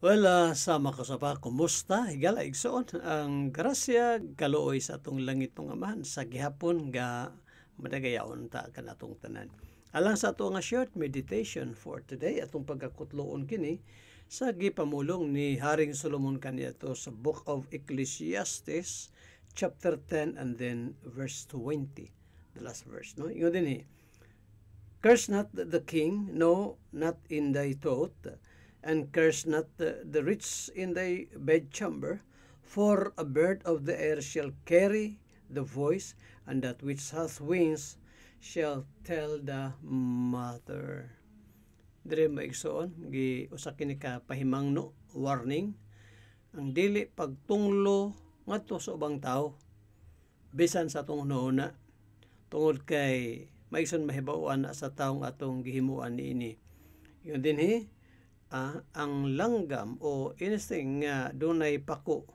Well, uh, sama ko sa pa, kumusta? Higala, igsoon. Ang grasya, kaluoy sa atong langit pong amahan. Sa gihapon, ga madagayaon ta ka natong tanan. Alang sa ato nga short meditation for today, atong pagkakutloon kini, sa gipamulong ni Haring Solomon kanya kaniato sa Book of Ecclesiastes, chapter 10 and then verse 20. The last verse, no? Ingo din eh. Curse not the king, no, not in thy thought, and curse not the, the rich in thy bedchamber, for a bird of the air shall carry the voice, and that which hath wings shall tell the mother. Dire maigsoon, gi usa kini ka pahimangno warning ang dili pagtunglo ngadto sa ubang tao bisan sa atong una tungod kay maigsoon mahibaw na sa taong atong gihimuan ni ini. Yun din he, uh, ang langgam o anything nga uh, dunay pako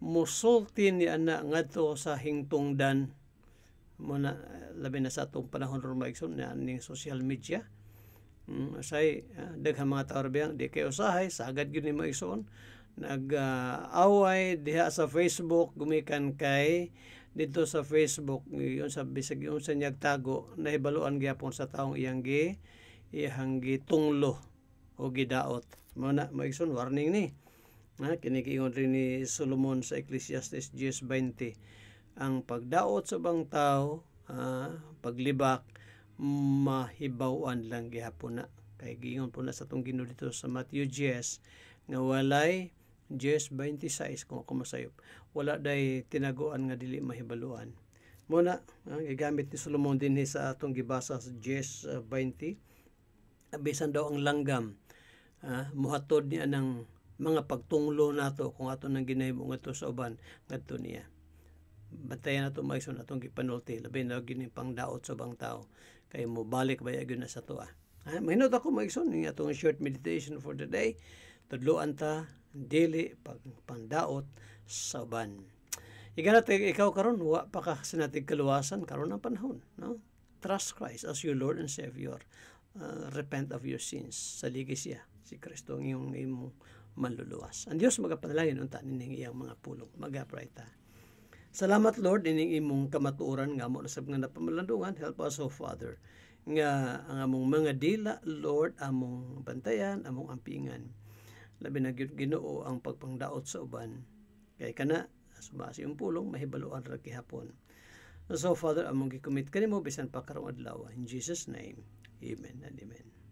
musulti ni ana ngadto sa hingtungdan mo na eh, labi na sa atong panahon ron maigsoon na ning social media mm, say uh, ah, daghang mga tao biyang di kayo usahay sagad gyud ni maigsoon nag-away uh, diha sa Facebook gumikan kay dito sa Facebook yun sa bisag yun sa niyag na ibaluan gyapon sa taong iyang gi iyang gitunglo o gidaot. Muna, na mo igsoon warning ni. Ha kinikingon rin ni Solomon sa Ecclesiastes GS 20. Ang pagdaot sa bang tao, ha, paglibak mahibawan lang gihapon na. Kay gingon po na sa tong Ginoo dito sa Matthew GS, nga walay GS 26, kung ako masayop. Wala day tinaguan nga dili mahibaluan. Muna, ang gigamit ni Solomon din ni sa atong gibasa sa 20, Abisan daw ang langgam ah, muhatod niya ng mga pagtunglo nato kung ato nang ginahimo ngadto sa uban ngadto niya batayan nato maison atong gipanulti labi na gini pangdaot sa bang tao kay mo balik ba gyud na sa tuwa ah. ah mahinot ako maison ning atong short meditation for the day tudloan ta dili pag pangdaot sa uban Iganat ikaw karon wa pa ka sinatig kaluwasan karon ang panahon no trust Christ as your Lord and Savior Ah, repent of your sins. Saligi siya, si Kristo, ang iyong, iyong manluluwas. Ang Diyos magapanalayan unta nining iyang mga pulong. Magapray ta. Salamat Lord ining imong kamatuoran nga mo nasab nga napamalandungan. Help us, O oh Father, nga ang among mga dila, Lord, among bantayan, among ampingan. Labi na Ginoo ang pagpangdaot sa uban. Kay kana sumasi yung pulong mahibaloan ra hapon. So Father, among gikumit kanimo bisan pa karong adlaw in Jesus name. Amen and Amen.